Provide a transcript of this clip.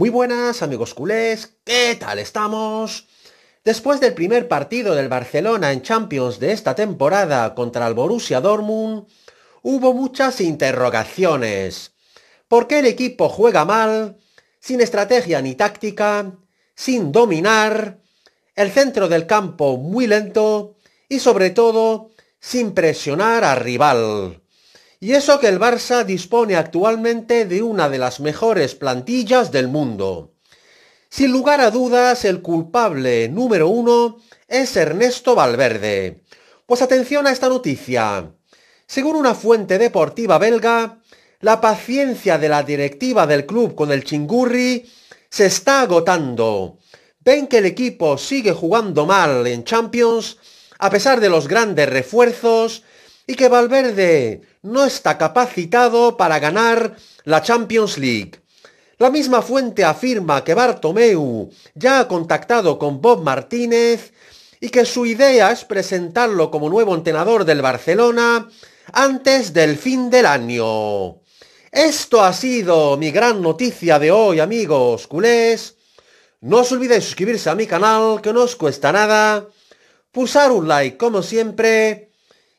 Muy buenas amigos culés, ¿qué tal estamos? Después del primer partido del Barcelona en Champions de esta temporada contra el Borussia Dortmund, hubo muchas interrogaciones. ¿Por qué el equipo juega mal, sin estrategia ni táctica, sin dominar, el centro del campo muy lento y sobre todo sin presionar al rival? Y eso que el Barça dispone actualmente de una de las mejores plantillas del mundo. Sin lugar a dudas, el culpable número uno es Ernesto Valverde. Pues atención a esta noticia. Según una fuente deportiva belga, la paciencia de la directiva del club con el Chingurri se está agotando. Ven que el equipo sigue jugando mal en Champions a pesar de los grandes refuerzos y que Valverde no está capacitado para ganar la Champions League. La misma fuente afirma que Bartomeu ya ha contactado con Bob Martínez y que su idea es presentarlo como nuevo entrenador del Barcelona antes del fin del año. Esto ha sido mi gran noticia de hoy, amigos culés. No os olvidéis suscribirse a mi canal, que no os cuesta nada. Pulsar un like, como siempre